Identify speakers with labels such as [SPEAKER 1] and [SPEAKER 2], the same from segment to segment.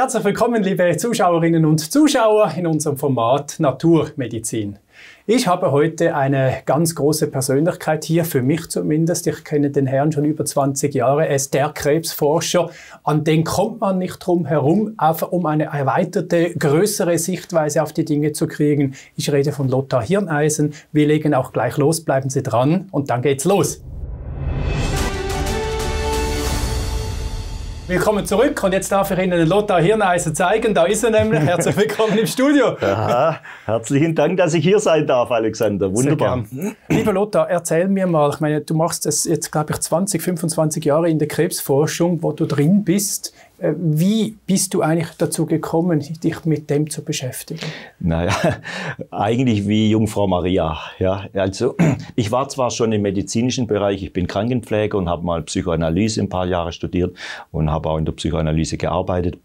[SPEAKER 1] Herzlich willkommen, liebe Zuschauerinnen und Zuschauer, in unserem Format Naturmedizin. Ich habe heute eine ganz große Persönlichkeit hier, für mich zumindest. Ich kenne den Herrn schon über 20 Jahre. Er ist der Krebsforscher. An den kommt man nicht drum herum, um eine erweiterte, größere Sichtweise auf die Dinge zu kriegen. Ich rede von Lothar Hirneisen. Wir legen auch gleich los. Bleiben Sie dran und dann geht's los. Willkommen zurück und jetzt darf ich Ihnen Lothar Hirneisen zeigen. Da ist er nämlich. Herzlich willkommen
[SPEAKER 2] im Studio. Aha, herzlichen Dank, dass ich hier sein darf, Alexander. Wunderbar.
[SPEAKER 1] Lieber Lothar, erzähl mir mal. Ich meine, du machst das jetzt, glaube ich, 20, 25 Jahre in der Krebsforschung, wo du drin bist. Äh, wie bist du eigentlich dazu gekommen, dich mit dem zu beschäftigen?
[SPEAKER 2] Naja, eigentlich wie Jungfrau Maria. Ja, also ich war zwar schon im medizinischen Bereich, ich bin Krankenpfleger und habe mal Psychoanalyse ein paar Jahre studiert und habe auch in der Psychoanalyse gearbeitet,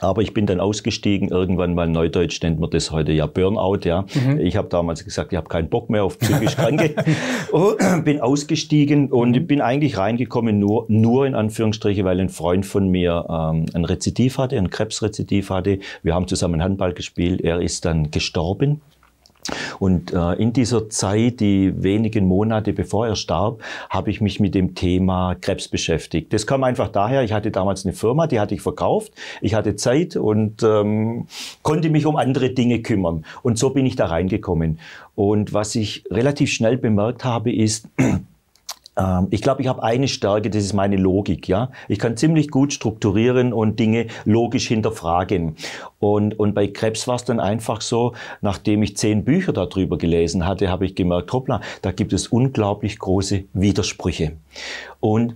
[SPEAKER 2] aber ich bin dann ausgestiegen, irgendwann mal Neudeutsch nennt man das heute ja Burnout. Ja. Mhm. Ich habe damals gesagt, ich habe keinen Bock mehr auf psychisch Kranke. Oh, bin ausgestiegen und mhm. bin eigentlich reingekommen, nur, nur in Anführungsstriche, weil ein Freund von mir ähm, ein Rezidiv hatte, ein Krebsrezidiv hatte. Wir haben zusammen Handball gespielt. Er ist dann gestorben. Und äh, in dieser Zeit, die wenigen Monate bevor er starb, habe ich mich mit dem Thema Krebs beschäftigt. Das kam einfach daher, ich hatte damals eine Firma, die hatte ich verkauft, ich hatte Zeit und ähm, konnte mich um andere Dinge kümmern. Und so bin ich da reingekommen. Und was ich relativ schnell bemerkt habe, ist, ähm, ich glaube, ich habe eine Stärke, das ist meine Logik. Ja, ich kann ziemlich gut strukturieren und Dinge logisch hinterfragen. Und und bei Krebs war es dann einfach so, nachdem ich zehn Bücher darüber gelesen hatte, habe ich gemerkt, hoppla, da gibt es unglaublich große Widersprüche. Und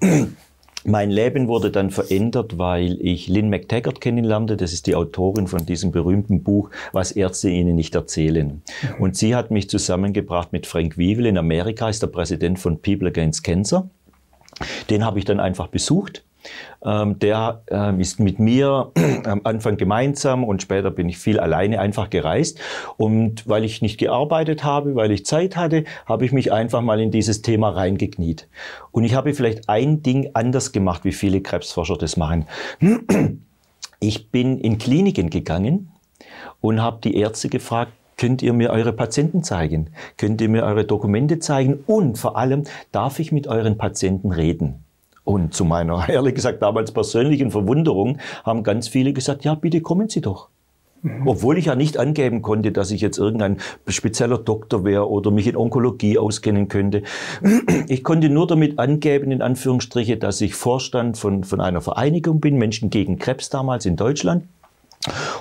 [SPEAKER 2] mein Leben wurde dann verändert, weil ich Lynn McTaggart kennenlernte. Das ist die Autorin von diesem berühmten Buch, Was Ärzte Ihnen nicht erzählen. Und sie hat mich zusammengebracht mit Frank Wievel in Amerika, ist der Präsident von People Against Cancer. Den habe ich dann einfach besucht ähm, der ähm, ist mit mir am Anfang gemeinsam und später bin ich viel alleine einfach gereist. Und weil ich nicht gearbeitet habe, weil ich Zeit hatte, habe ich mich einfach mal in dieses Thema reingekniet. Und ich habe vielleicht ein Ding anders gemacht, wie viele Krebsforscher das machen. Ich bin in Kliniken gegangen und habe die Ärzte gefragt, könnt ihr mir eure Patienten zeigen? Könnt ihr mir eure Dokumente zeigen? Und vor allem, darf ich mit euren Patienten reden? Und zu meiner, ehrlich gesagt, damals persönlichen Verwunderung haben ganz viele gesagt, ja, bitte kommen Sie doch. Mhm. Obwohl ich ja nicht angeben konnte, dass ich jetzt irgendein spezieller Doktor wäre oder mich in Onkologie auskennen könnte. Ich konnte nur damit angeben, in Anführungsstriche, dass ich Vorstand von, von einer Vereinigung bin, Menschen gegen Krebs damals in Deutschland.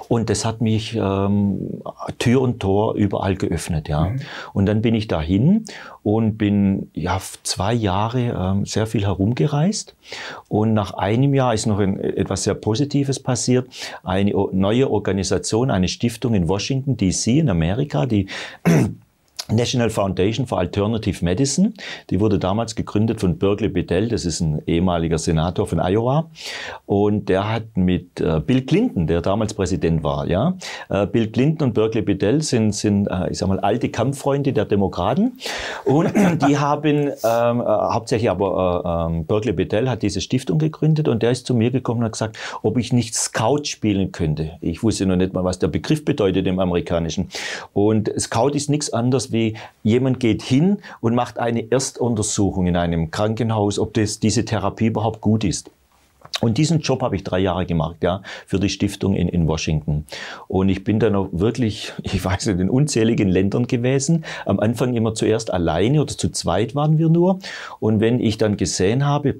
[SPEAKER 2] Und das hat mich ähm, Tür und Tor überall geöffnet, ja. Mhm. Und dann bin ich dahin und bin ja zwei Jahre ähm, sehr viel herumgereist. Und nach einem Jahr ist noch ein, etwas sehr Positives passiert. Eine neue Organisation, eine Stiftung in Washington D.C. in Amerika, die National Foundation for Alternative Medicine. Die wurde damals gegründet von Berkeley Bedell, das ist ein ehemaliger Senator von Iowa. Und der hat mit äh, Bill Clinton, der damals Präsident war, ja. Äh, Bill Clinton und Berkeley Bedell sind, sind äh, ich sag mal, alte Kampffreunde der Demokraten. Und die haben, ähm, äh, hauptsächlich aber äh, ähm, Berkeley Bedell hat diese Stiftung gegründet und der ist zu mir gekommen und hat gesagt, ob ich nicht Scout spielen könnte. Ich wusste noch nicht mal, was der Begriff bedeutet im Amerikanischen. Und Scout ist nichts anderes wie die, jemand geht hin und macht eine Erstuntersuchung in einem Krankenhaus, ob das, diese Therapie überhaupt gut ist. Und diesen Job habe ich drei Jahre gemacht, ja, für die Stiftung in, in Washington. Und ich bin dann auch wirklich, ich weiß nicht, in unzähligen Ländern gewesen. Am Anfang immer zuerst alleine oder zu zweit waren wir nur. Und wenn ich dann gesehen habe,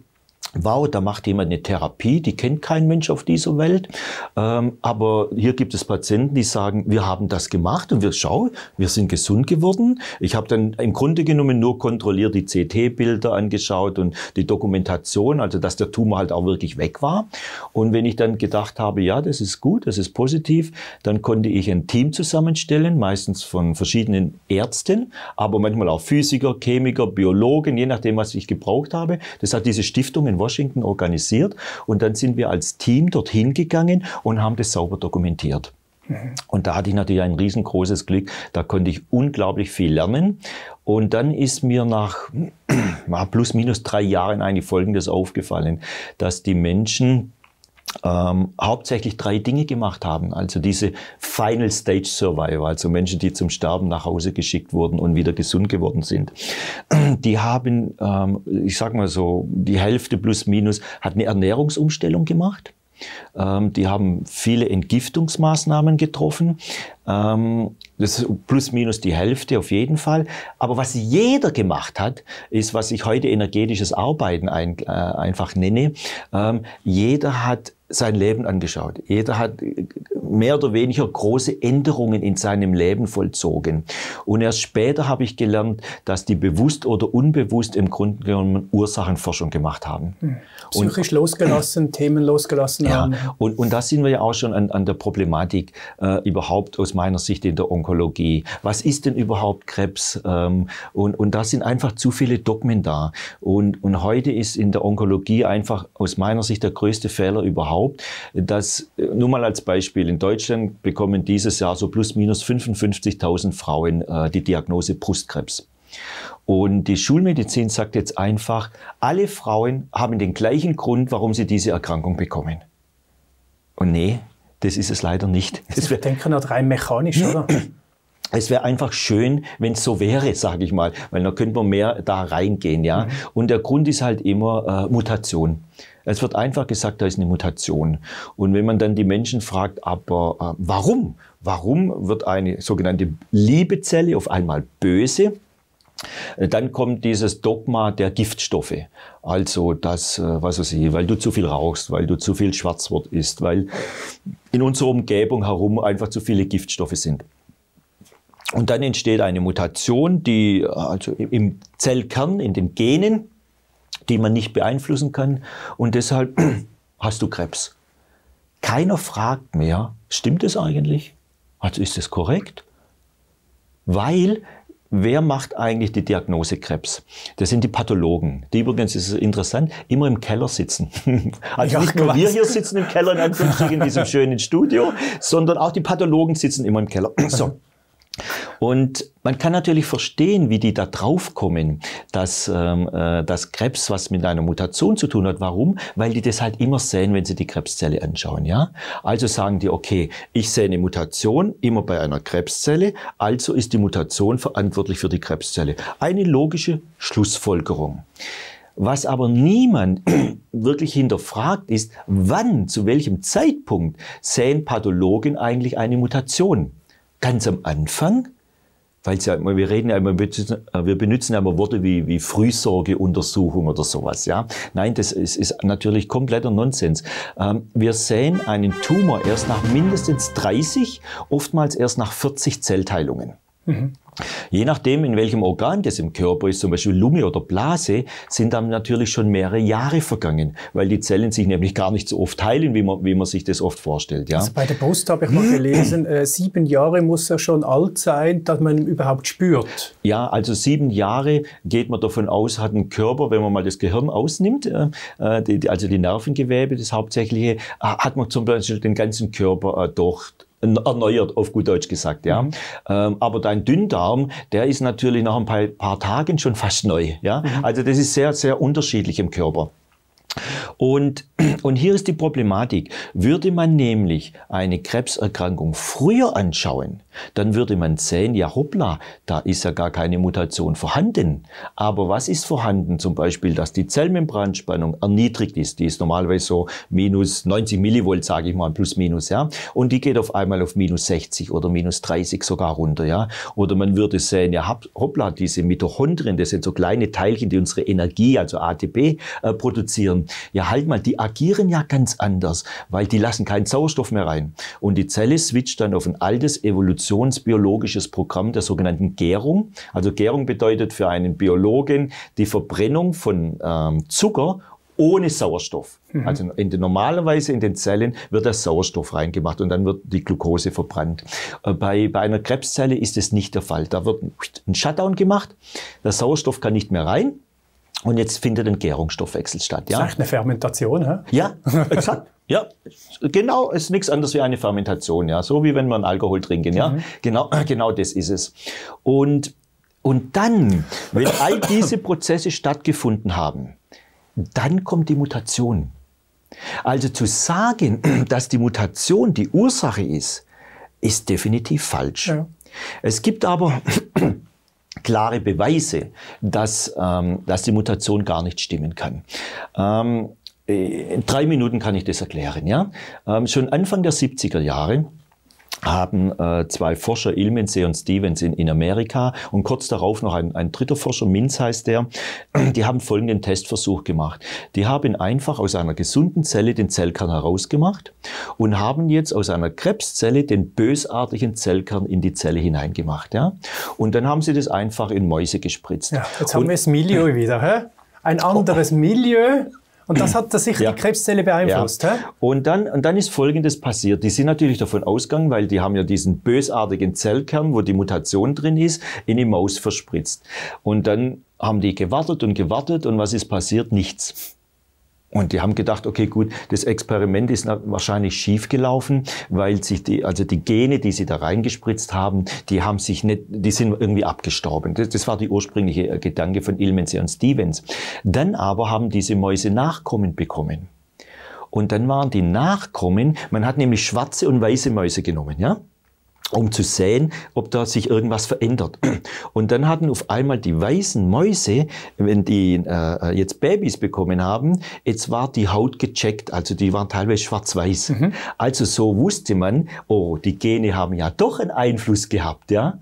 [SPEAKER 2] wow, da macht jemand eine Therapie, die kennt kein Mensch auf dieser Welt. Ähm, aber hier gibt es Patienten, die sagen, wir haben das gemacht und wir schauen, wir sind gesund geworden. Ich habe dann im Grunde genommen nur kontrolliert die CT-Bilder angeschaut und die Dokumentation, also dass der Tumor halt auch wirklich weg war. Und wenn ich dann gedacht habe, ja, das ist gut, das ist positiv, dann konnte ich ein Team zusammenstellen, meistens von verschiedenen Ärzten, aber manchmal auch Physiker, Chemiker, Biologen, je nachdem, was ich gebraucht habe. Das hat diese Stiftung in Washington organisiert und dann sind wir als Team dorthin gegangen und haben das sauber dokumentiert. Mhm. Und da hatte ich natürlich ein riesengroßes Glück. Da konnte ich unglaublich viel lernen. Und dann ist mir nach plus minus drei Jahren eigentlich Folgendes aufgefallen, dass die Menschen ähm, hauptsächlich drei Dinge gemacht haben. Also diese Final Stage Survivor, also Menschen, die zum Sterben nach Hause geschickt wurden und wieder gesund geworden sind. Die haben, ähm, ich sag mal so, die Hälfte plus minus hat eine Ernährungsumstellung gemacht. Ähm, die haben viele Entgiftungsmaßnahmen getroffen. Ähm, das ist plus minus die Hälfte auf jeden Fall. Aber was jeder gemacht hat, ist, was ich heute energetisches Arbeiten ein, äh, einfach nenne. Ähm, jeder hat sein Leben angeschaut. Jeder hat äh, mehr oder weniger große Änderungen in seinem Leben vollzogen. Und erst später habe ich gelernt, dass die bewusst oder unbewusst im Grunde genommen Ursachenforschung gemacht haben.
[SPEAKER 1] Hm. Psychisch und, losgelassen, Themen losgelassen ja, haben.
[SPEAKER 2] Und, und da sind wir ja auch schon an, an der Problematik äh, überhaupt aus meiner Sicht in der Onkologie. Was ist denn überhaupt Krebs? Ähm, und, und da sind einfach zu viele Dogmen da. Und, und heute ist in der Onkologie einfach aus meiner Sicht der größte Fehler überhaupt, dass, äh, nur mal als Beispiel, in Deutschland bekommen dieses Jahr so plus minus 55.000 Frauen äh, die Diagnose Brustkrebs. Und die Schulmedizin sagt jetzt einfach, alle Frauen haben den gleichen Grund, warum sie diese Erkrankung bekommen. Und nee, das ist es leider nicht. Es wäre denken halt rein mechanisch, oder? Es wäre einfach schön, wenn es so wäre, sage ich mal, weil dann könnte man mehr da reingehen, ja. Mhm. Und der Grund ist halt immer äh, Mutation. Es wird einfach gesagt, da ist eine Mutation. Und wenn man dann die Menschen fragt, aber äh, warum? Warum wird eine sogenannte Liebezelle auf einmal böse? Dann kommt dieses Dogma der Giftstoffe. Also das, äh, was weiß ich, weil du zu viel rauchst, weil du zu viel Schwarzwort isst, weil in unserer Umgebung herum einfach zu viele Giftstoffe sind. Und dann entsteht eine Mutation, die also im Zellkern, in den Genen, die man nicht beeinflussen kann. Und deshalb hast du Krebs. Keiner fragt mehr, stimmt es eigentlich? Also ist es korrekt? Weil Wer macht eigentlich die Diagnose Krebs? Das sind die Pathologen, die übrigens, ist interessant, immer im Keller sitzen. Also ja, nicht nur wir hier sitzen im Keller in in diesem schönen Studio, sondern auch die Pathologen sitzen immer im Keller. So. Und man kann natürlich verstehen, wie die da draufkommen, dass ähm, äh, das Krebs was mit einer Mutation zu tun hat. Warum? Weil die das halt immer sehen, wenn sie die Krebszelle anschauen. Ja? Also sagen die, okay, ich sehe eine Mutation immer bei einer Krebszelle, also ist die Mutation verantwortlich für die Krebszelle. Eine logische Schlussfolgerung. Was aber niemand wirklich hinterfragt ist, wann, zu welchem Zeitpunkt sehen Pathologen eigentlich eine Mutation? ganz am Anfang, weil ja immer, wir reden ja immer, wir benutzen äh, ja immer Worte wie, wie Frühsorgeuntersuchung oder sowas, ja. Nein, das ist, ist natürlich kompletter Nonsens. Ähm, wir sehen einen Tumor erst nach mindestens 30, oftmals erst nach 40 Zellteilungen. Mhm. Je nachdem, in welchem Organ das im Körper ist, zum Beispiel Lunge oder Blase, sind dann natürlich schon mehrere Jahre vergangen, weil die Zellen sich nämlich gar nicht so oft heilen, wie man, wie man sich das oft vorstellt. Ja? Also
[SPEAKER 1] bei der Brust habe ich mal gelesen, äh, sieben Jahre muss er schon alt sein, dass man ihn überhaupt spürt.
[SPEAKER 2] Ja, also sieben Jahre geht man davon aus, hat ein Körper, wenn man mal das Gehirn ausnimmt, äh, äh die, also die Nervengewebe, das hauptsächliche, äh, hat man zum Beispiel den ganzen Körper äh, durch erneuert, auf gut Deutsch gesagt, ja. Mhm. Ähm, aber dein Dünndarm, der ist natürlich nach ein paar, paar Tagen schon fast neu, ja. Mhm. Also das ist sehr, sehr unterschiedlich im Körper. Und, und hier ist die Problematik. Würde man nämlich eine Krebserkrankung früher anschauen, dann würde man sehen, ja hoppla, da ist ja gar keine Mutation vorhanden. Aber was ist vorhanden? Zum Beispiel, dass die Zellmembranspannung erniedrigt ist. Die ist normalerweise so minus 90 Millivolt, sage ich mal, plus minus, ja. Und die geht auf einmal auf minus 60 oder minus 30 sogar runter, ja. Oder man würde sehen, ja hoppla, diese Mitochondrien, das sind so kleine Teilchen, die unsere Energie, also ATP, äh, produzieren. Ja halt mal, die agieren ja ganz anders, weil die lassen keinen Sauerstoff mehr rein. Und die Zelle switcht dann auf ein altes Evolution evolutionsbiologisches Programm der sogenannten Gärung. Also Gärung bedeutet für einen Biologen die Verbrennung von ähm, Zucker ohne Sauerstoff. Mhm. Also in den, normalerweise in den Zellen wird der Sauerstoff reingemacht und dann wird die Glucose verbrannt. Äh, bei, bei einer Krebszelle ist es nicht der Fall. Da wird ein Shutdown gemacht, der Sauerstoff kann nicht mehr rein und jetzt findet ein Gärungsstoffwechsel statt. Ja? Das ist echt
[SPEAKER 1] eine Fermentation, hä?
[SPEAKER 2] Ja, exakt. Ja, genau, ist nichts anderes wie eine Fermentation, ja. So wie wenn man Alkohol trinken, ja. Mhm. Genau, genau das ist es. Und, und dann, wenn all diese Prozesse stattgefunden haben, dann kommt die Mutation. Also zu sagen, dass die Mutation die Ursache ist, ist definitiv falsch. Ja. Es gibt aber klare Beweise, dass, ähm, dass die Mutation gar nicht stimmen kann. Ähm, in äh, drei Minuten kann ich das erklären. Ja? Ähm, schon Anfang der 70er Jahre haben äh, zwei Forscher, Ilmensee und Stevens, in, in Amerika und kurz darauf noch ein, ein dritter Forscher, Minz heißt der, die haben folgenden Testversuch gemacht. Die haben einfach aus einer gesunden Zelle den Zellkern herausgemacht und haben jetzt aus einer Krebszelle den bösartigen Zellkern in die Zelle hineingemacht. Ja? Und dann haben sie das einfach in Mäuse gespritzt. Ja,
[SPEAKER 1] jetzt haben und, wir das Milieu wieder. Hä? Ein oh. anderes oh. Milieu
[SPEAKER 2] und das hat sicher ja. die Krebszelle beeinflusst. Ja. Und, dann, und dann ist Folgendes passiert. Die sind natürlich davon ausgegangen, weil die haben ja diesen bösartigen Zellkern, wo die Mutation drin ist, in die Maus verspritzt. Und dann haben die gewartet und gewartet und was ist passiert? Nichts. Und die haben gedacht, okay, gut, das Experiment ist wahrscheinlich schiefgelaufen, weil sich die, also die Gene, die sie da reingespritzt haben, die haben sich nicht, die sind irgendwie abgestorben. Das, das war die ursprüngliche äh, Gedanke von Ilmense und Stevens. Dann aber haben diese Mäuse Nachkommen bekommen. Und dann waren die Nachkommen, man hat nämlich schwarze und weiße Mäuse genommen, ja? um zu sehen, ob da sich irgendwas verändert. Und dann hatten auf einmal die weißen Mäuse, wenn die äh, jetzt Babys bekommen haben, jetzt war die Haut gecheckt, also die waren teilweise schwarz-weiß. Mhm. Also so wusste man, oh, die Gene haben ja doch einen Einfluss gehabt, ja,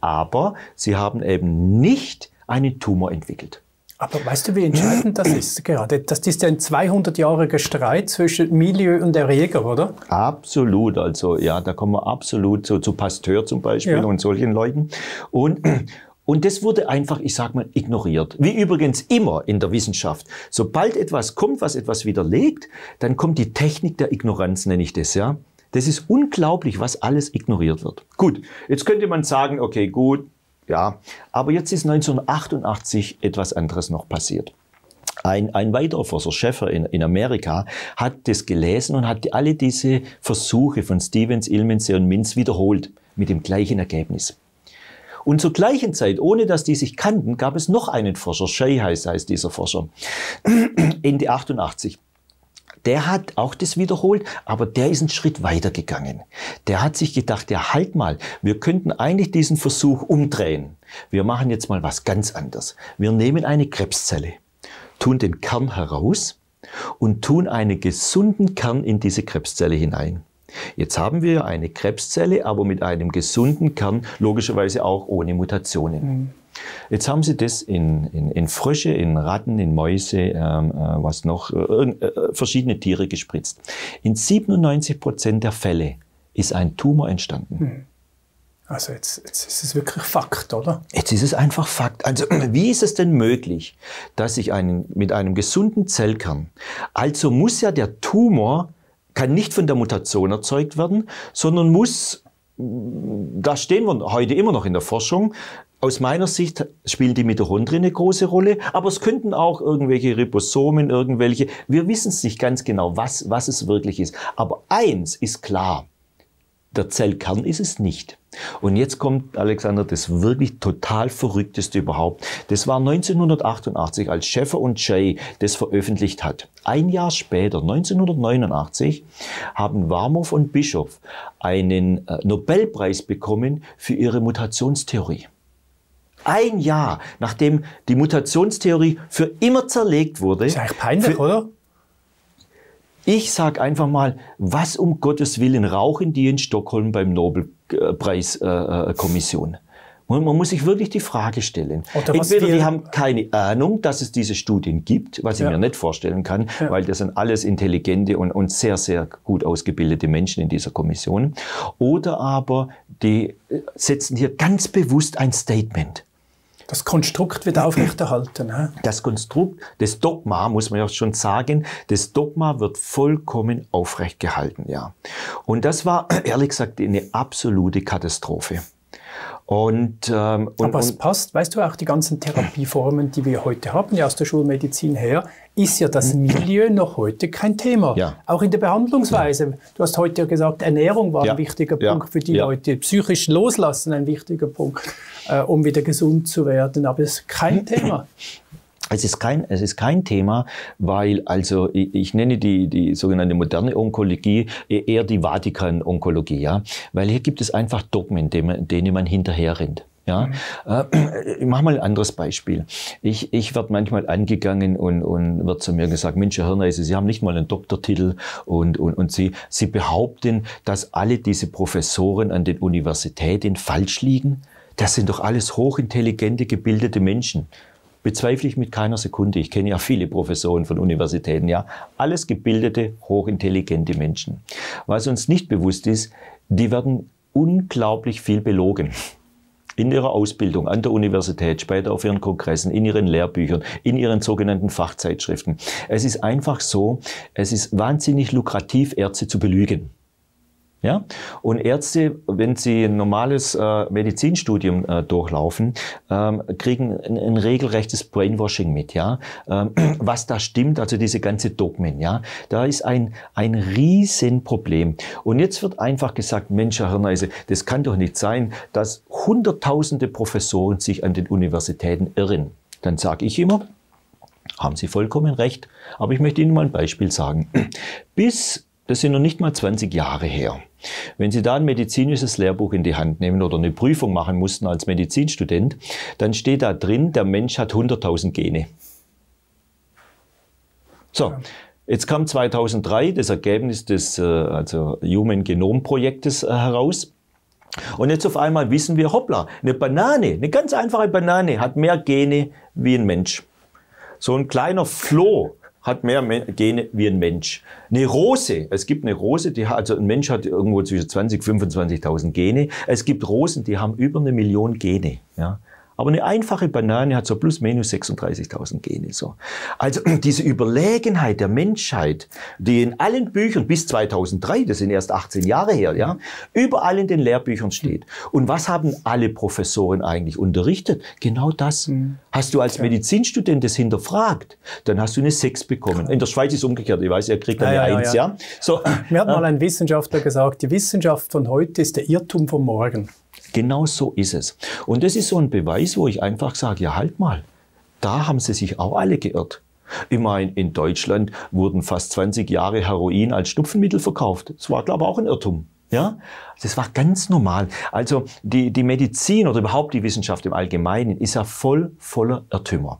[SPEAKER 2] aber sie haben eben nicht einen Tumor entwickelt.
[SPEAKER 1] Aber weißt du, wie entscheidend das ist gerade? Das ist ja ein 200-jähriger Streit zwischen Milieu und Erreger, oder? Absolut.
[SPEAKER 2] Also ja, da kommen wir absolut so zu Pasteur zum Beispiel ja. und solchen Leuten. Und und das wurde einfach, ich sag mal, ignoriert. Wie übrigens immer in der Wissenschaft. Sobald etwas kommt, was etwas widerlegt, dann kommt die Technik der Ignoranz, nenne ich das, ja. Das ist unglaublich, was alles ignoriert wird. Gut, jetzt könnte man sagen, okay, gut, ja, aber jetzt ist 1988 etwas anderes noch passiert. Ein, ein weiterer Forscher, Schäfer in, in Amerika, hat das gelesen und hat alle diese Versuche von Stevens, Ilmense und Minz wiederholt mit dem gleichen Ergebnis. Und zur gleichen Zeit, ohne dass die sich kannten, gab es noch einen Forscher, Shea heißt, heißt dieser Forscher, Ende 88 der hat auch das wiederholt, aber der ist einen Schritt weiter gegangen. Der hat sich gedacht, ja halt mal, wir könnten eigentlich diesen Versuch umdrehen. Wir machen jetzt mal was ganz anderes. Wir nehmen eine Krebszelle, tun den Kern heraus und tun einen gesunden Kern in diese Krebszelle hinein. Jetzt haben wir eine Krebszelle, aber mit einem gesunden Kern, logischerweise auch ohne Mutationen. Mhm. Jetzt haben Sie das in, in, in Frösche, in Ratten, in Mäuse, ähm, äh, was noch, äh, äh, verschiedene Tiere gespritzt. In 97 Prozent der Fälle ist ein Tumor entstanden.
[SPEAKER 1] Hm. Also jetzt, jetzt, ist es wirklich Fakt, oder? Jetzt
[SPEAKER 2] ist es einfach Fakt. Also wie ist es denn möglich, dass ich einen, mit einem gesunden Zellkern, also muss ja der Tumor, kann nicht von der Mutation erzeugt werden, sondern muss da stehen wir heute immer noch in der Forschung, aus meiner Sicht spielen die Mitochondrien eine große Rolle, aber es könnten auch irgendwelche Ribosomen, irgendwelche, wir wissen es nicht ganz genau, was, was es wirklich ist. Aber eins ist klar, der Zellkern ist es nicht. Und jetzt kommt, Alexander, das wirklich total verrückteste überhaupt. Das war 1988, als Schäfer und Jay das veröffentlicht hat. Ein Jahr später, 1989, haben Warmow und Bischof einen äh, Nobelpreis bekommen für ihre Mutationstheorie. Ein Jahr, nachdem die Mutationstheorie für immer zerlegt wurde. Ist eigentlich peinlich, für, oder? Ich sage einfach mal, was um Gottes Willen rauchen die in Stockholm beim Nobelpreiskommission? Äh, äh, man muss sich wirklich die Frage stellen. Entweder die haben keine Ahnung, dass es diese Studien gibt, was ich ja. mir nicht vorstellen kann, ja. weil das sind alles intelligente und, und, sehr, sehr gut ausgebildete Menschen in dieser Kommission. Oder aber die äh, setzen hier ganz bewusst ein Statement.
[SPEAKER 1] Das Konstrukt wird aufrechterhalten. Ne?
[SPEAKER 2] Das Konstrukt, das Dogma, muss man ja schon sagen, das Dogma wird vollkommen aufrecht gehalten, ja. Und das war, ehrlich gesagt, eine absolute Katastrophe. Und, ähm, und, Aber es
[SPEAKER 1] passt, weißt du, auch die ganzen Therapieformen, die wir heute haben, ja aus der Schulmedizin her, ist ja das hm. Milieu noch heute kein Thema. Ja. Auch in der Behandlungsweise. Du hast heute ja gesagt, Ernährung war ja. ein wichtiger Punkt für die Leute, psychisch loslassen ein wichtiger Punkt, äh, um wieder gesund zu werden. Aber es ist kein Thema.
[SPEAKER 2] Es ist kein, es ist kein Thema, weil also ich, ich nenne die, die sogenannte moderne Onkologie e, eher die Vatikan-Onkologie, ja? weil hier gibt es einfach Dogmen, denen man hinterher rennt. Ja, mhm. äh, ich mache mal ein anderes Beispiel. Ich, ich werde manchmal angegangen und, und wird zu mir gesagt, Mensch, Herr Hirneise, Sie haben nicht mal einen Doktortitel und, und, und Sie, Sie behaupten, dass alle diese Professoren an den Universitäten falsch liegen. Das sind doch alles hochintelligente, gebildete Menschen. Bezweifle ich mit keiner Sekunde. Ich kenne ja viele Professoren von Universitäten, ja. Alles gebildete, hochintelligente Menschen. Was uns nicht bewusst ist, die werden unglaublich viel belogen. In ihrer Ausbildung, an der Universität, später auf ihren Kongressen, in ihren Lehrbüchern, in ihren sogenannten Fachzeitschriften. Es ist einfach so, es ist wahnsinnig lukrativ, Ärzte zu belügen. Ja? Und Ärzte, wenn sie ein normales äh, Medizinstudium äh, durchlaufen, ähm, kriegen ein, ein, regelrechtes Brainwashing mit, ja? Ähm, was da stimmt, also diese ganze Dogmen. Ja? Da ist ein, ein Riesenproblem. Und jetzt wird einfach gesagt, Mensch, Herr Hirneise, das kann doch nicht sein, dass Hunderttausende Professoren sich an den Universitäten irren. Dann sage ich immer, haben Sie vollkommen recht, aber ich möchte Ihnen mal ein Beispiel sagen. Bis, das sind noch nicht mal 20 Jahre her, wenn Sie da ein medizinisches Lehrbuch in die Hand nehmen oder eine Prüfung machen mussten als Medizinstudent, dann steht da drin, der Mensch hat 100.000 Gene. So, jetzt kam 2003 das Ergebnis des äh, also Human Genome Projektes äh, heraus. Und jetzt auf einmal wissen wir, hoppla, eine Banane, eine ganz einfache Banane hat mehr Gene wie ein Mensch. So ein kleiner Floh hat mehr Gene wie ein Mensch. Eine Rose, es gibt eine Rose, die hat, also ein Mensch hat irgendwo zwischen 20 25.000 Gene. Es gibt Rosen, die haben über eine Million Gene. Ja. Aber eine einfache Banane hat so plus minus 36.000 Gene. So. Also diese Überlegenheit der Menschheit, die in allen Büchern bis 2003, das sind erst 18 Jahre her, ja, überall in den Lehrbüchern steht. Und was haben alle Professoren eigentlich unterrichtet? Genau das. Hm. Hast du als Medizinstudent das hinterfragt, dann hast du eine 6 bekommen. In
[SPEAKER 1] der Schweiz ist es umgekehrt. Ich weiß, ihr kriegt eine ja, ja, 1, ja. So, Mir hat äh, mal ein Wissenschaftler gesagt, die Wissenschaft von heute ist der Irrtum von morgen. Genau so ist es. Und das ist so ein Beweis, wo
[SPEAKER 2] ich einfach sage, ja halt mal, da haben sie sich auch alle geirrt. Ich meine, in Deutschland wurden fast 20 Jahre Heroin als Schnupfenmittel verkauft. Das war, glaube ich, auch ein Irrtum. Ja, das war ganz normal. Also die, die Medizin oder überhaupt die Wissenschaft im Allgemeinen ist ja voll voller Irrtümer.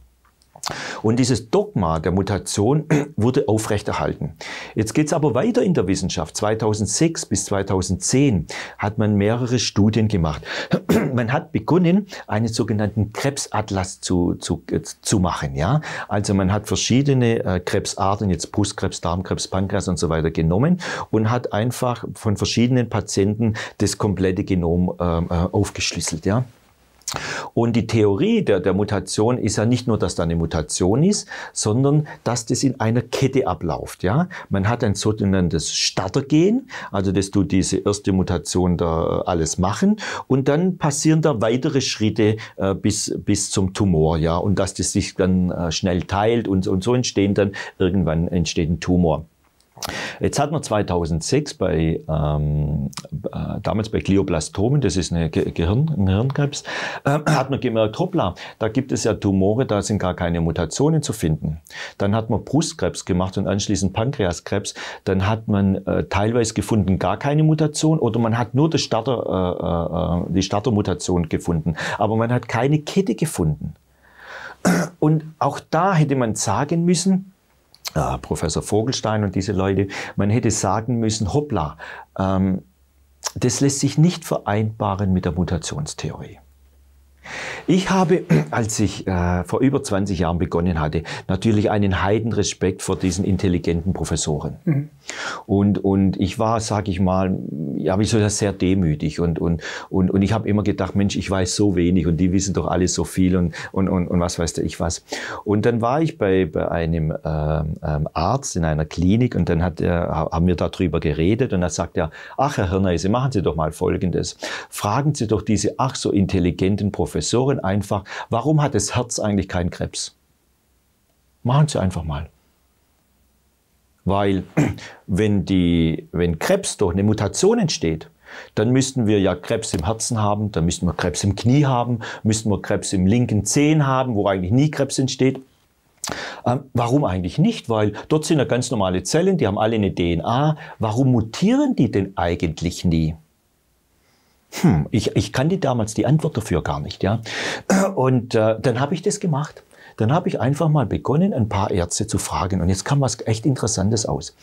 [SPEAKER 2] Und dieses Dogma der Mutation wurde aufrechterhalten. Jetzt geht's aber weiter in der Wissenschaft. 2006 bis 2010 hat man mehrere Studien gemacht. man hat begonnen, einen sogenannten Krebsatlas zu, zu, zu machen. Ja? Also man hat verschiedene äh, Krebsarten, jetzt Brustkrebs, Darmkrebs, Pankreas und so weiter genommen und hat einfach von verschiedenen Patienten das komplette Genom ähm, äh, aufgeschlüsselt. Ja? Und die Theorie der, der, Mutation ist ja nicht nur, dass da eine Mutation ist, sondern dass das in einer Kette abläuft. Ja? Man hat ein sogenanntes Startergen, also das tut diese erste Mutation da äh, alles machen und dann passieren da weitere Schritte äh, bis, bis zum Tumor. Ja? Und dass das sich dann äh, schnell teilt und, und so entstehen dann irgendwann entsteht ein Tumor. Jetzt hat man 2006 bei, ähm, äh, damals bei Glioblastomen, das ist eine Gehirn, ein Hirnkrebs, äh, hat man gemerkt, hoppla, da gibt es ja Tumore, da sind gar keine Mutationen zu finden. Dann hat man Brustkrebs gemacht und anschließend Pankreaskrebs. Dann hat man äh, teilweise gefunden, gar keine Mutation oder man hat nur das Starter, äh, äh, äh die Startermutation gefunden. Aber man hat keine Kette gefunden. Und auch da hätte man sagen müssen, äh, Professor Vogelstein und diese Leute, man hätte sagen müssen, hoppla, ähm, das lässt sich nicht vereinbaren mit der Mutationstheorie. Ich habe, als ich äh, vor über 20 Jahren begonnen hatte, natürlich einen heidenrespekt vor diesen intelligenten Professoren. Mhm. Und, und ich war, sage ich mal, ja, wie soll das, sehr demütig. Und, und, und, und ich habe immer gedacht, Mensch, ich weiß so wenig und die wissen doch alle so viel und, und, und, und was weiß der ich was. Und dann war ich bei, bei einem ähm, ähm Arzt in einer Klinik und dann hat, äh, haben wir darüber geredet und dann sagt er, ach Herr Hirneise, machen Sie doch mal Folgendes. Fragen Sie doch diese ach so intelligenten Professoren, Professorin einfach, warum hat das Herz eigentlich keinen Krebs? Machen Sie einfach mal. Weil wenn, die, wenn Krebs durch eine Mutation entsteht, dann müssten wir ja Krebs im Herzen haben, dann müssten wir Krebs im Knie haben, müssten wir Krebs im linken Zehen haben, wo eigentlich nie Krebs entsteht. Ähm, warum eigentlich nicht? Weil dort sind ja ganz normale Zellen, die haben alle eine DNA. Warum mutieren die denn eigentlich nie? hm, ich, ich kannte damals die Antwort dafür gar nicht. Ja? Und äh, dann habe ich das gemacht. Dann habe ich einfach mal begonnen, ein paar Ärzte zu fragen. Und jetzt kam was echt Interessantes aus.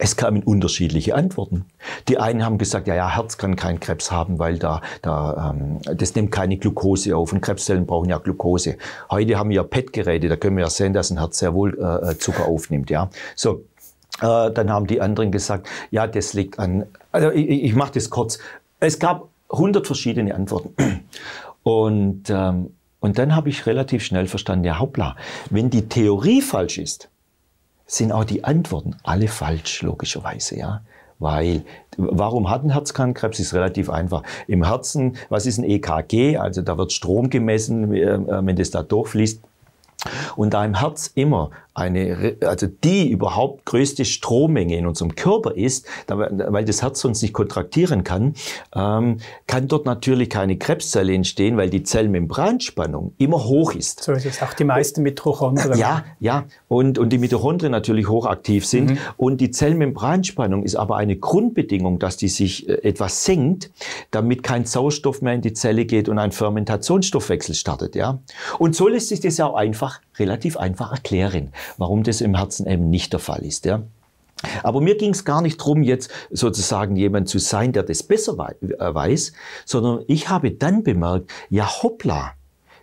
[SPEAKER 2] Es kamen unterschiedliche Antworten. Die einen haben gesagt, ja, ja, Herz kann keinen Krebs haben, weil da, da ähm, das nimmt keine Glucose auf und Krebszellen brauchen ja Glucose. Heute haben wir ja PET-Geräte, da können wir ja sehen, dass ein Herz sehr wohl äh, äh, Zucker aufnimmt. Ja, so. Äh, dann haben die anderen gesagt, ja, das liegt an. Also ich, ich mache das kurz. Es gab 100 verschiedene Antworten. Und, ähm, und dann habe ich relativ schnell verstanden, ja, hoppla, wenn die Theorie falsch ist, sind auch die Antworten alle falsch, logischerweise, ja. Weil, warum hat ein Herzkrankkrebs? Ist relativ einfach. Im Herzen, was ist ein EKG? Also da wird Strom gemessen, äh, äh, wenn das da durchfließt. Und da im Herz immer eine, also die überhaupt größte Strommenge in unserem Körper ist, weil das Herz sonst nicht kontraktieren kann, ähm, kann dort natürlich keine Krebszelle entstehen, weil die Zellmembranspannung immer hoch ist. So ist es. Auch die meisten Mitochondrien. Ja, ja. Und, und die Mitochondrien natürlich hochaktiv sind. Mhm. Und die Zellmembranspannung ist aber eine Grundbedingung, dass die sich äh, etwas senkt, damit kein Sauerstoff mehr in die Zelle geht und ein Fermentationsstoffwechsel startet, ja. Und so lässt sich das ja auch einfach relativ einfach erklären, warum das im Herzen eben nicht der Fall ist. Ja? Aber mir ging es gar nicht darum, jetzt sozusagen jemand zu sein, der das besser äh, weiß, sondern ich habe dann bemerkt, ja hoppla,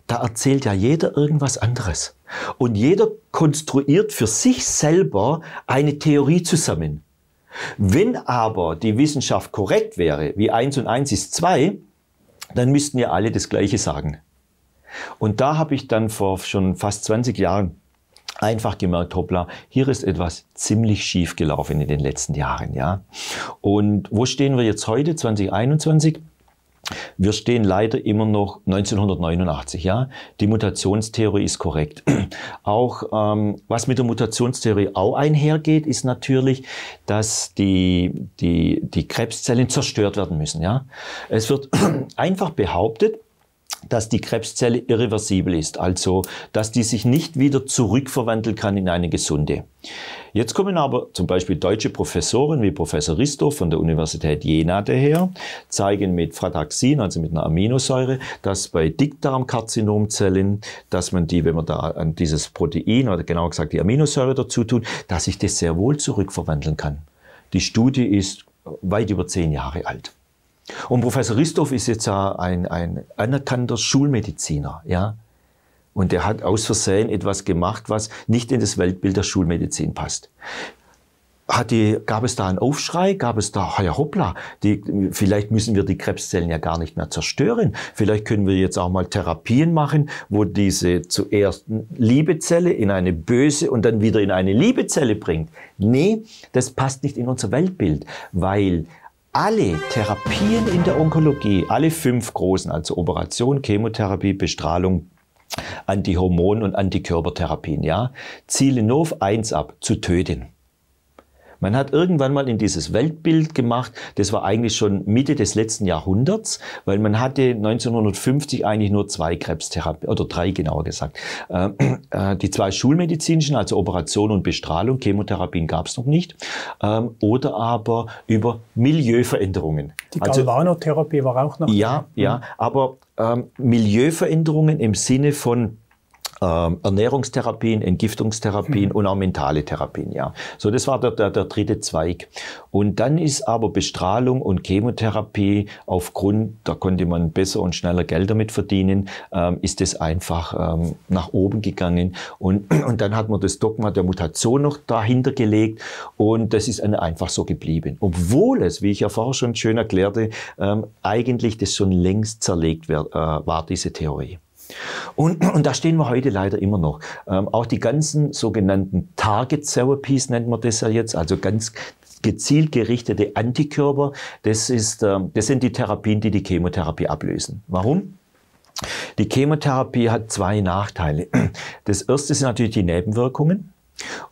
[SPEAKER 2] da erzählt ja jeder irgendwas anderes. Und jeder konstruiert für sich selber eine Theorie zusammen. Wenn aber die Wissenschaft korrekt wäre, wie 1 und 1 ist 2, dann müssten ja alle das Gleiche sagen. Und da habe ich dann vor schon fast 20 Jahren einfach gemerkt, hoppla, hier ist etwas ziemlich schief gelaufen in den letzten Jahren, ja. Und wo stehen wir jetzt heute, 2021? Wir stehen leider immer noch 1989, ja. Die Mutationstheorie ist korrekt. Auch ähm, was mit der Mutationstheorie auch einhergeht, ist natürlich, dass die, die, die Krebszellen zerstört werden müssen, ja. Es wird einfach behauptet, dass die Krebszelle irreversibel ist, also dass die sich nicht wieder zurückverwandeln kann in eine gesunde. Jetzt kommen aber zum Beispiel deutsche Professoren wie Professor Risto von der Universität Jena daher, zeigen mit Frataxin, also mit einer Aminosäure, dass bei Dickdarmkarzinomzellen, dass man die, wenn man da an dieses Protein oder genauer gesagt die Aminosäure dazu tut, dass sich das sehr wohl zurückverwandeln kann. Die Studie ist weit über zehn Jahre alt. Und Professor Ristow ist jetzt ein, ein anerkannter Schulmediziner, ja. Und er hat aus Versehen etwas gemacht, was nicht in das Weltbild der Schulmedizin passt. Hat die, gab es da einen Aufschrei? Gab es da, ja hoppla, die, vielleicht müssen wir die Krebszellen ja gar nicht mehr zerstören. Vielleicht können wir jetzt auch mal Therapien machen, wo diese zuerst Liebezelle in eine böse und dann wieder in eine Liebezelle bringt. Nee, das passt nicht in unser Weltbild, weil alle Therapien in der Onkologie, alle fünf großen, also Operation, Chemotherapie, Bestrahlung, Antihormon- und Antikörpertherapien, ja, zielen nur auf eins ab, zu töten. Man hat irgendwann mal in dieses Weltbild gemacht, das war eigentlich schon Mitte des letzten Jahrhunderts, weil man hatte 1950 eigentlich nur zwei Krebstherapien, oder drei genauer gesagt. Äh, äh, die zwei schulmedizinischen, also Operation und Bestrahlung, Chemotherapien gab es noch nicht, ähm, oder aber über Milieuveränderungen. Die
[SPEAKER 1] Galvanotherapie also, war auch noch. Ja,
[SPEAKER 2] ja, mhm. aber ähm, Milieuveränderungen im Sinne von ähm, Ernährungstherapien, Entgiftungstherapien mhm. und auch mentale Therapien, ja. So, das war der, der, der dritte Zweig. Und dann ist aber Bestrahlung und Chemotherapie aufgrund, da konnte man besser und schneller Geld damit verdienen, ähm, ist das einfach ähm, nach oben gegangen. Und, und dann hat man das Dogma der Mutation noch dahinter gelegt und das ist einfach so geblieben. Obwohl es, wie ich ja vorher schon schön erklärte, ähm, eigentlich das schon längst zerlegt werd, äh, war, diese Theorie. Und, und da stehen wir heute leider immer noch. Ähm, auch die ganzen sogenannten Target Therapies nennt man das ja jetzt, also ganz gezielt gerichtete Antikörper, das, ist, ähm, das sind die Therapien, die die Chemotherapie ablösen. Warum? Die Chemotherapie hat zwei Nachteile. Das erste sind natürlich die Nebenwirkungen.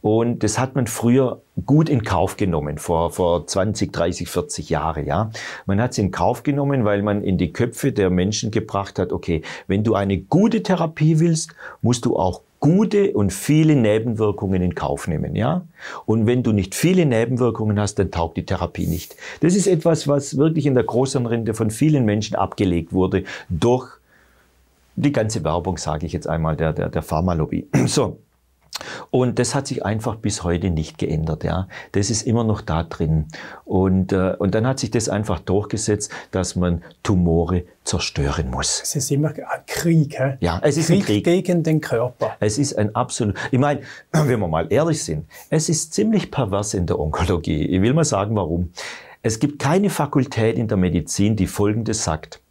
[SPEAKER 2] Und das hat man früher gut in Kauf genommen, vor, vor 20, 30, 40 Jahren. Ja? Man hat es in Kauf genommen, weil man in die Köpfe der Menschen gebracht hat, okay, wenn du eine gute Therapie willst, musst du auch gute und viele Nebenwirkungen in Kauf nehmen, ja? Und wenn du nicht viele Nebenwirkungen hast, dann taugt die Therapie nicht. Das ist etwas, was wirklich in der großen Rinde von vielen Menschen abgelegt wurde durch die ganze Werbung, sage ich jetzt einmal, der, der, der Pharmalobby. So. Und das hat sich einfach bis heute nicht geändert. Ja. Das ist immer noch da drin. Und, äh, und dann hat sich das einfach durchgesetzt, dass man Tumore zerstören
[SPEAKER 1] muss. Es ist immer äh, ein Krieg. He?
[SPEAKER 2] Ja, es Krieg ist ein Krieg gegen den Körper. Es ist ein absolut. Ich meine, wenn wir mal ehrlich sind, es ist ziemlich pervers in der Onkologie. Ich will mal sagen, warum. Es gibt keine Fakultät in der Medizin, die Folgendes sagt.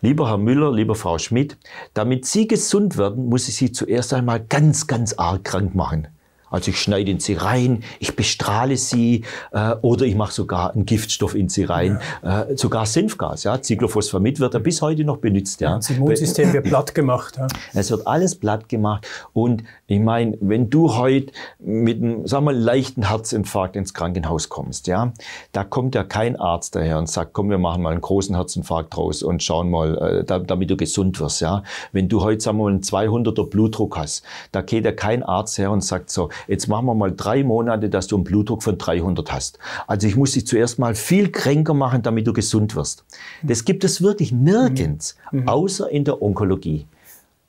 [SPEAKER 2] Lieber Herr Müller, lieber Frau Schmidt, damit Sie gesund werden, muss ich Sie zuerst einmal ganz, ganz arg krank machen. Also ich schneide in sie rein, ich bestrahle sie äh, oder ich mache sogar einen Giftstoff in sie rein, ja. äh, sogar Senfgas. Ja, Cyclophosphamid wird ja bis heute noch benutzt. Ja. Das Immunsystem wird
[SPEAKER 1] platt gemacht. Ja.
[SPEAKER 2] Es wird alles platt gemacht und ich meine, wenn du heute mit einem, sagen wir, leichten Herzinfarkt ins Krankenhaus kommst, ja, da kommt ja kein Arzt daher und sagt, komm, wir machen mal einen großen Herzinfarkt raus und schauen mal, äh, damit du gesund wirst, ja. Wenn du heute, sagen wir mal, einen 200er Blutdruck hast, da geht ja kein Arzt her und sagt so, jetzt machen wir mal drei Monate, dass du einen Blutdruck von 300 hast. Also ich muss dich zuerst mal viel kränker machen, damit du gesund wirst. Das gibt es wirklich nirgends, mhm. mhm. außer in der Onkologie.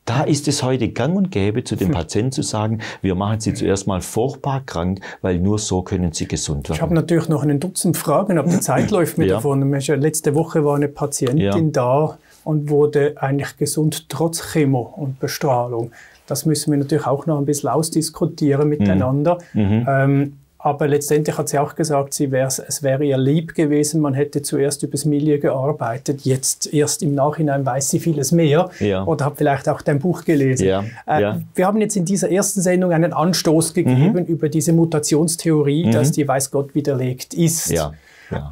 [SPEAKER 2] Da ist es heute gang und gäbe, zu dem hm. Patienten zu sagen, wir machen Sie hm. zuerst mal furchtbar krank, weil nur so können Sie gesund werden. Ich
[SPEAKER 1] habe natürlich noch einen Dutzend Fragen, aber die Zeit läuft mir ja. davon. Letzte Woche war eine Patientin ja. da und wurde eigentlich gesund trotz Chemo und Bestrahlung. Das müssen wir natürlich auch noch ein bisschen ausdiskutieren mhm. miteinander. Mhm. Ähm, aber letztendlich hat sie auch gesagt, sie wär's, es wäre ihr lieb gewesen, man hätte zuerst übers Milieu gearbeitet. Jetzt erst im Nachhinein weiß sie vieles mehr ja. oder hat vielleicht auch dein Buch gelesen. Ja. Äh, ja. Wir haben jetzt in dieser ersten Sendung einen Anstoß mhm. gegeben mhm. über diese Mutationstheorie, mhm. dass die weiß Gott widerlegt ist.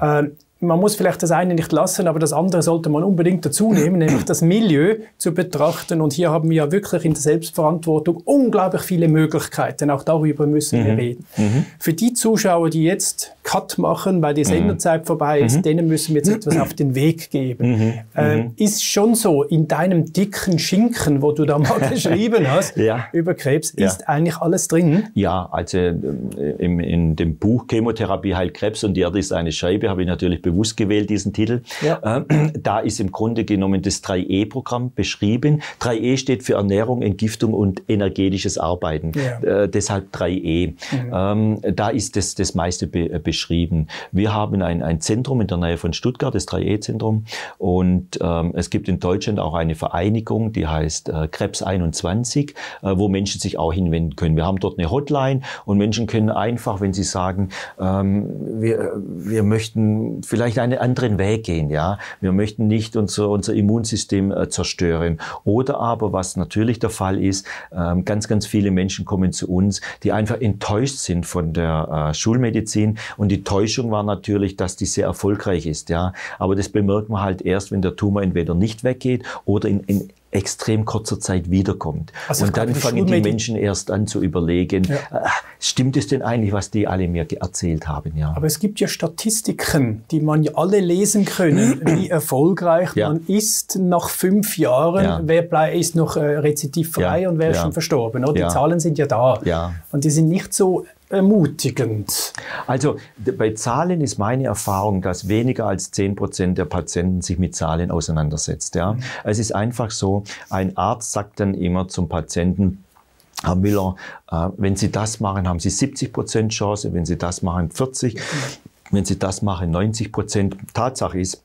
[SPEAKER 1] Ähm, man muss vielleicht das eine nicht lassen, aber das andere sollte man unbedingt dazu nehmen, nämlich das Milieu zu betrachten. Und hier haben wir ja wirklich in der Selbstverantwortung unglaublich viele Möglichkeiten. Auch darüber müssen mhm. wir reden. Mhm. Für die Zuschauer, die jetzt Cut machen, weil die mhm. Senderzeit mhm. vorbei ist, mhm. denen müssen wir jetzt etwas auf den Weg geben. Mhm. Ähm, mhm. ist schon so, in deinem dicken Schinken, wo du da mal geschrieben hast, ja. über Krebs, ja. ist eigentlich alles drin?
[SPEAKER 2] Ja, also ähm, im, in dem Buch Chemotherapie heilt Krebs und die Erde ist eine Scheibe, habe ich natürlich bewusst gewählt, diesen Titel. Ja. Ähm, da ist im Grunde genommen das 3E-Programm beschrieben. 3E steht für Ernährung, Entgiftung und energetisches Arbeiten. Äh, deshalb 3E. Mhm. Ähm, da ist das, das meiste be beschrieben. Äh, beschrieben. Wir haben ein, ein Zentrum in der Nähe von Stuttgart, das 3E-Zentrum. Und ähm, es gibt in Deutschland auch eine Vereinigung, die heißt äh, Krebs 21, äh, wo Menschen sich auch hinwenden können. Wir haben dort eine Hotline und Menschen können einfach, wenn sie sagen, ähm, wir, wir möchten vielleicht einen anderen Weg gehen, ja, wir möchten nicht unser, unser Immunsystem äh, zerstören. Oder aber, was natürlich der Fall ist, ähm, ganz, ganz viele Menschen kommen zu uns, die einfach enttäuscht sind von der äh, Schulmedizin und und die Täuschung war natürlich, dass die sehr erfolgreich ist. Ja. Aber das bemerkt man halt erst, wenn der Tumor entweder nicht weggeht oder in, in extrem kurzer Zeit wiederkommt. Also und dann fangen die Menschen erst an zu überlegen, ja. Äh, stimmt es denn eigentlich, was die alle mir erzählt haben?
[SPEAKER 1] Ja. Aber es gibt ja Statistiken, die man ja alle lesen können, wie erfolgreich ja. man ist nach fünf Jahren, wer ist noch äh, rezidivfrei und wer ist schon verstorben. Oder? Die Zahlen sind ja da. Und die sind nicht so ermutigend?
[SPEAKER 2] Also bei Zahlen ist meine Erfahrung, dass weniger als 10 Prozent der Patienten sich mit Zahlen auseinandersetzt. Ja? Mhm. Es ist einfach so, ein Arzt sagt dann immer zum Patienten, Herr Müller, äh, wenn Sie das machen, haben Sie 70 Prozent Chance, wenn Sie das machen, 40, mhm. wenn Sie das machen, 90 Prozent. Tatsache ist,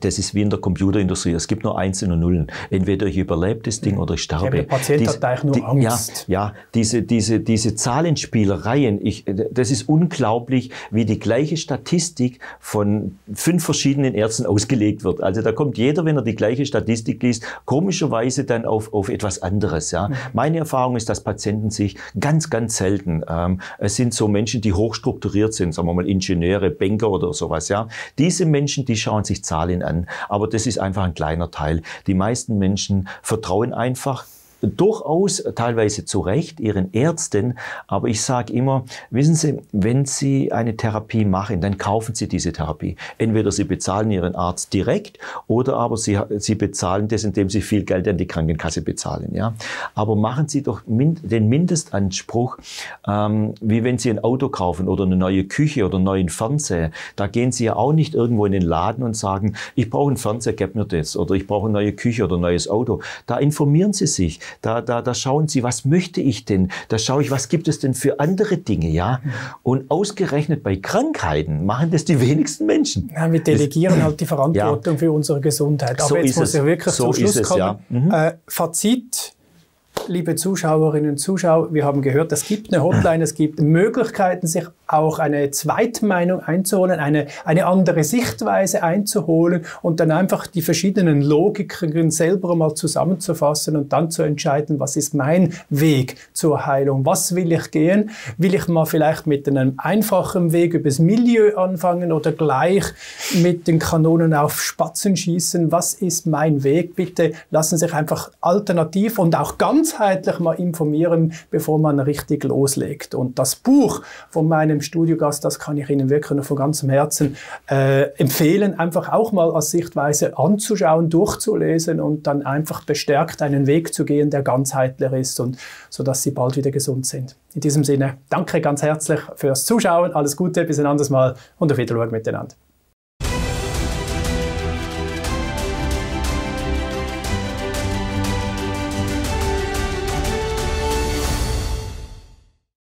[SPEAKER 2] das ist wie in der Computerindustrie. Es gibt nur Einsen und Nullen. Entweder ich überlebe das Ding oder ich sterbe. Ich habe hat ich nur die, Angst. Ja, ja, diese, diese, diese Zahlenspielereien, ich, das ist unglaublich, wie die gleiche Statistik von fünf verschiedenen Ärzten ausgelegt wird. Also da kommt jeder, wenn er die gleiche Statistik liest, komischerweise dann auf, auf etwas anderes. Ja. Meine Erfahrung ist, dass Patienten sich ganz, ganz selten, ähm, es sind so Menschen, die hochstrukturiert sind, sagen wir mal Ingenieure, Banker oder sowas, ja. Diese Menschen, die schauen sich Zahlen an an. Aber das ist einfach ein kleiner Teil. Die meisten Menschen vertrauen einfach durchaus teilweise zu Recht ihren Ärzten, aber ich sage immer, wissen Sie, wenn Sie eine Therapie machen, dann kaufen Sie diese Therapie. Entweder Sie bezahlen Ihren Arzt direkt oder aber Sie, Sie bezahlen das, indem Sie viel Geld an die Krankenkasse bezahlen. Ja? Aber machen Sie doch den Mindestanspruch, ähm, wie wenn Sie ein Auto kaufen oder eine neue Küche oder einen neuen Fernseher. Da gehen Sie ja auch nicht irgendwo in den Laden und sagen, ich brauche einen Fernseher, gib mir das oder ich brauche eine neue Küche oder ein neues Auto. Da informieren Sie sich da, da, da schauen sie, was möchte ich denn? Da schaue ich, was gibt es denn für andere Dinge, ja? Mhm. Und ausgerechnet bei Krankheiten machen das die wenigsten Menschen. Ja, wir delegieren halt die Verantwortung
[SPEAKER 1] ja. für unsere Gesundheit. Aber so jetzt muss ich wirklich so zum Schluss es, kommen. Ja. Mhm. Äh, Fazit liebe Zuschauerinnen und Zuschauer, wir haben gehört, es gibt eine Hotline, es gibt Möglichkeiten, sich auch eine Zweitmeinung einzuholen, eine, eine andere Sichtweise einzuholen und dann einfach die verschiedenen Logiken selber mal zusammenzufassen und dann zu entscheiden, was ist mein Weg zur Heilung, was will ich gehen, will ich mal vielleicht mit einem einfachen Weg übers Milieu anfangen oder gleich mit den Kanonen auf Spatzen schießen, was ist mein Weg, bitte lassen Sie sich einfach alternativ und auch ganzheitlich mal informieren, bevor man richtig loslegt. Und das Buch von meinem im Studiogast, das kann ich Ihnen wirklich noch von ganzem Herzen äh, empfehlen, einfach auch mal als Sichtweise anzuschauen, durchzulesen und dann einfach bestärkt einen Weg zu gehen, der ganzheitler ist und sodass Sie bald wieder gesund sind. In diesem Sinne, danke ganz herzlich fürs Zuschauen, alles Gute, bis ein anderes Mal und auf Wiedersehen miteinander.